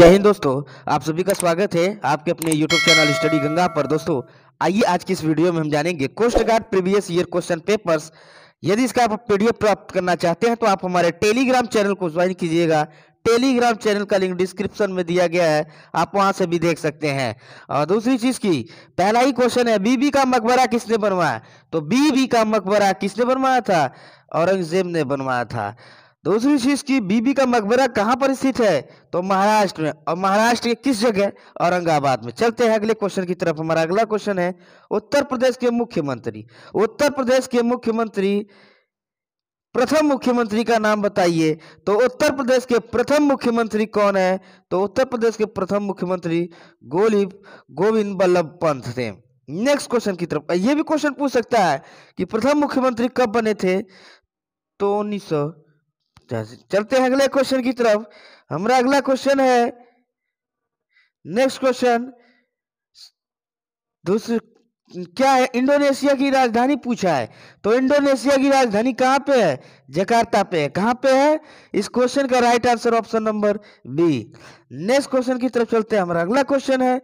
जय हिंद दोस्तों आप सभी का स्वागत है आपके अपने YouTube चैनल स्टडी गंगा पर दोस्तों आइए आज की इस वीडियो में हम जानेंगे coast guard previous year question papers यदि इसका आप पीडीएफ प्राप्त करना चाहते हैं तो आप हमारे टेलीग्राम चैनल को ज्वाइन कीजिएगा टेलीग्राम चैनल का लिंक डिस्क्रिप्शन में दिया गया है आप वहां से भी देख सकते हैं और दूसरी चीज की पहला ही क्वेश्चन है बीबी का मकबरा किसने बनवाया तो बीबी का मकबरा किसने बनवाया था औरंगजेब ने बनवाया था दूसरी चीज की बीबी का मकबरा कहाँ पर स्थित है तो महाराष्ट्र में और महाराष्ट्र के किस जगह औरंगाबाद में चलते हैं अगले क्वेश्चन की तरफ हमारा अगला क्वेश्चन है उत्तर प्रदेश के मुख्यमंत्री उत्तर प्रदेश के मुख्यमंत्री प्रथम मुख्यमंत्री का नाम बताइए तो उत्तर प्रदेश के प्रथम मुख्यमंत्री कौन है तो उत्तर प्रदेश के प्रथम मुख्यमंत्री गोली गोविंद बल्लभ पंत थे नेक्स्ट क्वेश्चन की तरफ ये भी क्वेश्चन पूछ सकता है कि प्रथम मुख्यमंत्री कब बने थे तो उन्नीस चलते हैं अगले क्वेश्चन की तरफ हमारा अगला क्वेश्चन है नेक्स्ट क्वेश्चन दूसरे क्या है इंडोनेशिया की राजधानी पूछा है तो इंडोनेशिया की राजधानी कहां पे है जकार्ता पे है कहां पे है इस क्वेश्चन का right answer option number B next question की तरफ चलते हैं हमारा अगला क्वेश्चन है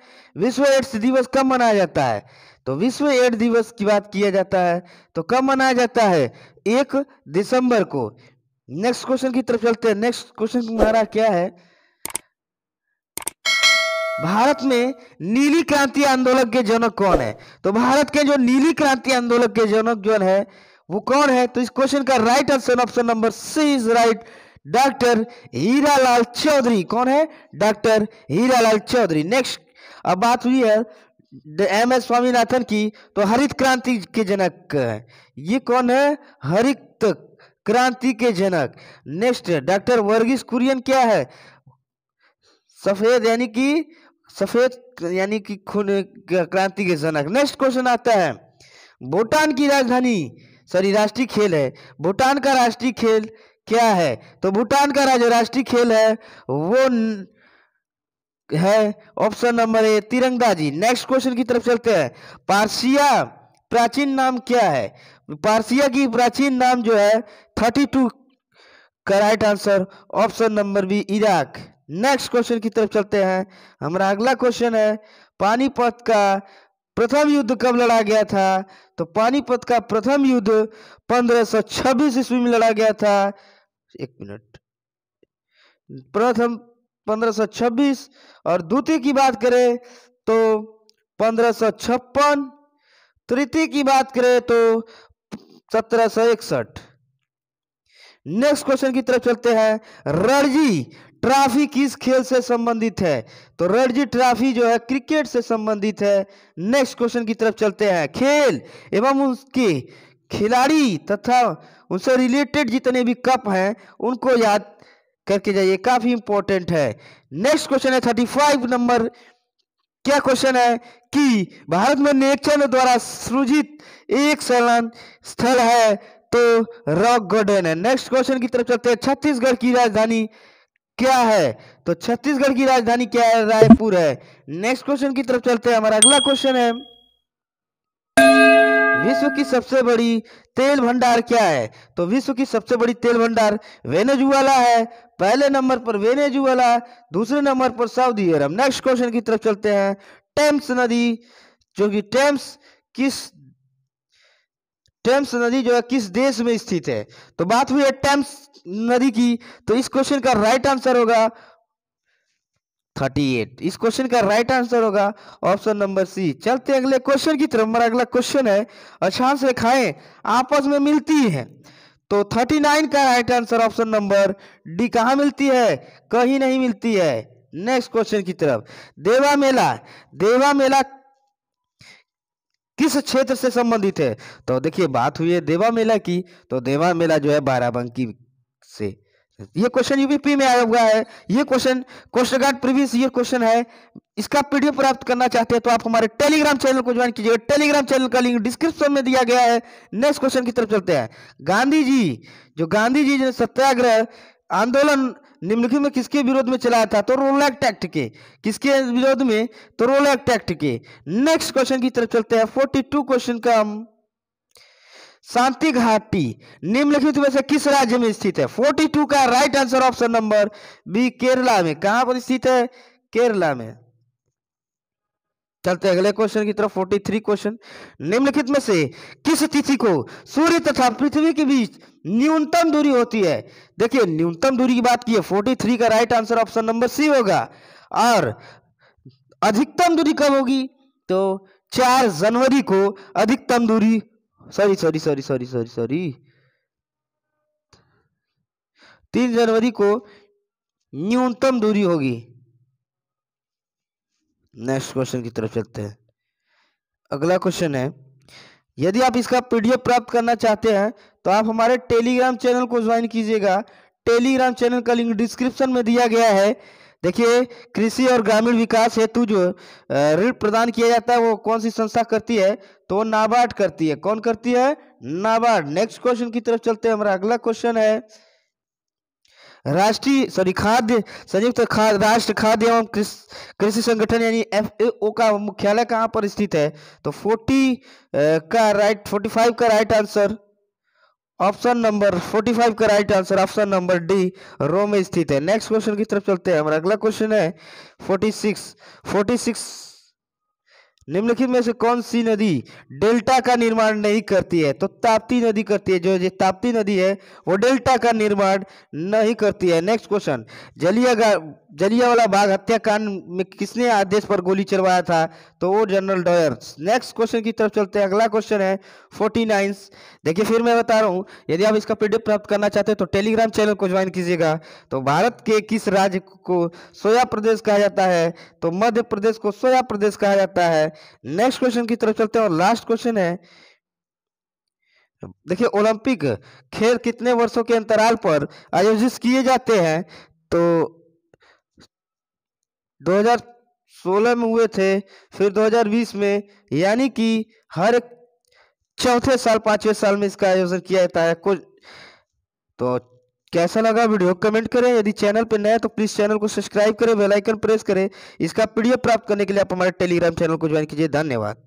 विश्व एड्स दिवस कब मनाया जाता है तो विश्व एड्स दिवस की बात किया जाता है तो कब मनाया जाता है एक दिसंबर को नेक्स्ट क्वेश्चन की तरफ चलते हैं नेक्स्ट क्वेश्चन हमारा क्या है भारत में नीली क्रांति आंदोलन के जनक कौन है तो भारत के जो नीली क्रांति आंदोलन के जनक जो है वो कौन है तो इस क्वेश्चन का right answer option number C is right doctor Hiralal Chaudhary कौन है डॉक्टर हीरालाल चौधरी नेक्स्ट अब बात हुई है एम एस स्वामीनाथन की तो हरित क्रांति के जनक है ये कौन है हरित क्रांति के जनक नेक्स्ट डॉक्टर वर्गीस कुरियन क्या है सफेद यानी कि सफेद यानी कि खून क्रांति के जनक नेक्स्ट क्वेश्चन आता है भूटान की राजधानी सॉरी राष्ट्रीय खेल है भूटान का राष्ट्रीय खेल क्या है तो भूटान का जो राष्ट्रीय खेल है वो न... है ऑप्शन नंबर ए तिरंदाजी नेक्स्ट क्वेश्चन की तरफ चलते हैं पार्सिया प्राचीन नाम क्या है पारसिया की प्राचीन नाम जो है थर्टी टू का right answer option number B Iraq next question की तरफ चलते हैं हमारा अगला क्वेश्चन है पानीपत का प्रथम युद्ध कब लड़ा गया था तो पानीपत का प्रथम युद्ध 1526 ईस्वी में लड़ा गया था एक मिनट प्रथम 1526 और द्वितीय की बात करें तो 1556 तृतीय की बात करें तो सत्रह सौ इकसठ नेक्स्ट क्वेश्चन की तरफ चलते हैं रणजी ट्रॉफी किस खेल से संबंधित है तो रणजी ट्रॉफी जो है क्रिकेट से संबंधित है नेक्स्ट क्वेश्चन की तरफ चलते हैं खेल एवं उसके खिलाड़ी तथा उनसे रिलेटेड जितने भी कप हैं उनको याद करके जाइए काफी इंपॉर्टेंट है नेक्स्ट क्वेश्चन है थर्टी फाइव नंबर क्या क्वेश्चन है कि भारत में नेचर द्वारा सृजित एक सैलान स्थल है तो रॉक गार्डन है नेक्स्ट क्वेश्चन की तरफ चलते हैं छत्तीसगढ़ की राजधानी क्या है तो छत्तीसगढ़ की राजधानी क्या है रायपुर है नेक्स्ट क्वेश्चन की तरफ चलते हैं हमारा अगला क्वेश्चन है विश्व की सबसे बड़ी तेल भंडार क्या है तो विश्व की सबसे बड़ी तेल भंडार वेनेजुएला है पहले नंबर पर वेनेजुएला दूसरे नंबर पर सऊदी अरब नेक्स्ट क्वेश्चन की तरफ चलते हैं टेम्स नदी जो कि टेम्स किस टेम्स नदी जो है किस देश में स्थित है तो बात हुई है टेम्स नदी की तो इस क्वेश्चन का राइट आंसर होगा थर्टी एट इस क्वेश्चन का राइट आंसर होगा ऑप्शन नंबर सी चलते अगले क्वेश्चन की तरफ हमारा अगला क्वेश्चन है अक्षांश रेखाएं आपस में मिलती है तो थर्टी नाइन का right answer option number D कहा मिलती है कहीं नहीं मिलती है नेक्स्ट क्वेश्चन की तरफ देवा मेला देवा मेला किस क्षेत्र से संबंधित है तो देखिए बात हुई है देवा मेला की तो देवा मेला जो है बाराबंकी से ये क्वेश्चन यूपीपी में आया हुआ है ये question question guard previous year question है इसका पीडीएफ प्राप्त करना चाहते हैं तो आप हमारे टेलीग्राम चैनल को ज्वाइन कीजिएगा टेलीग्राम चैनल का लिंक डिस्क्रिप्शन में दिया गया है नेक्स्ट क्वेश्चन की तरफ चलते हैं गांधी जी जो गांधी जी ने सत्याग्रह आंदोलन निम्नलिखित में किसके विरोध में चलाया था तो रोल एक्ट एक्ट के किसके विरोध में तो रोल एक्ट एक्ट के नेक्स्ट क्वेश्चन की तरफ चलते हैं फोर्टी क्वेश्चन का हम शांति घाटी निम्नलिखित में से किस राज्य में स्थित है 42 का right answer option number B Kerala में कहां पर स्थित है केरला में चलते अगले क्वेश्चन की तरफ 43 क्वेश्चन निम्नलिखित में से किस तिथि को सूर्य तथा पृथ्वी के बीच न्यूनतम दूरी होती है देखिए न्यूनतम दूरी की बात की है 43 का right answer option number C होगा और अधिकतम दूरी कब होगी तो चार जनवरी को अधिकतम दूरी sorry sorry sorry sorry sorry sorry तीन जनवरी को न्यूनतम दूरी होगी नेक्स्ट क्वेश्चन की तरफ चलते हैं अगला क्वेश्चन है यदि आप इसका पीडीएफ प्राप्त करना चाहते हैं तो आप हमारे टेलीग्राम चैनल को ज्वाइन कीजिएगा टेलीग्राम चैनल का लिंक डिस्क्रिप्शन में दिया गया है देखिए कृषि और ग्रामीण विकास हेतु जो ऋण प्रदान किया जाता है वो कौन सी संस्था करती है तो नाबार्ड करती है कौन करती है नाबार्ड नेक्स्ट क्वेश्चन की तरफ चलते हैं हमारा अगला क्वेश्चन है राष्ट्रीय सॉरी खाद्य संयुक्त खाद्य राष्ट्र खाद्य एवं कृषि संगठन यानी एफ का मुख्यालय कहाँ पर स्थित है तो फोर्टी का राइट फोर्टी फाइव का राइट आंसर ऑप्शन नंबर 45 का right answer option number D रो में स्थित है नेक्स्ट क्वेश्चन की तरफ चलते हैं हमारा अगला क्वेश्चन है 46 46 निम्नलिखित में से कौन सी नदी डेल्टा का निर्माण नहीं करती है तो ताप्ती नदी करती है जो ये ताप्ती नदी है वो डेल्टा का निर्माण नहीं करती है नेक्स्ट क्वेश्चन जलिया जलिया वाला बाग हत्याकांड में किसने आदेश पर गोली चलवाया था तो वो जनरल डॉयर नेक्स्ट क्वेश्चन की तरफ चलते हैं अगला क्वेश्चन है फोर्टी नाइन देखिये फिर मैं बता रहा हूँ यदि आप इसका पीडीएफ प्राप्त करना चाहते हैं तो टेलीग्राम चैनल को ज्वाइन कीजिएगा तो भारत के किस राज्य को सोया प्रदेश कहा जाता है तो मध्य प्रदेश को सोया प्रदेश कहा जाता है नेक्स्ट क्वेश्चन की तरफ चलते हैं और लास्ट क्वेश्चन है देखिए ओलंपिक खेल कितने वर्षों के अंतराल पर आयोजित किए जाते हैं तो 2016 में हुए थे फिर 2020 में यानी कि हर चौथे साल पांचवें साल में इसका आयोजन किया जाता है कुछ तो कैसा लगा वीडियो कमेंट करें यदि चैनल पर नए तो प्लीज़ चैनल को सब्सक्राइब करें बेल आइकन प्रेस करें इसका पीडीएफ प्राप्त करने के लिए आप हमारे टेलीग्राम चैनल को ज्वाइन कीजिए धन्यवाद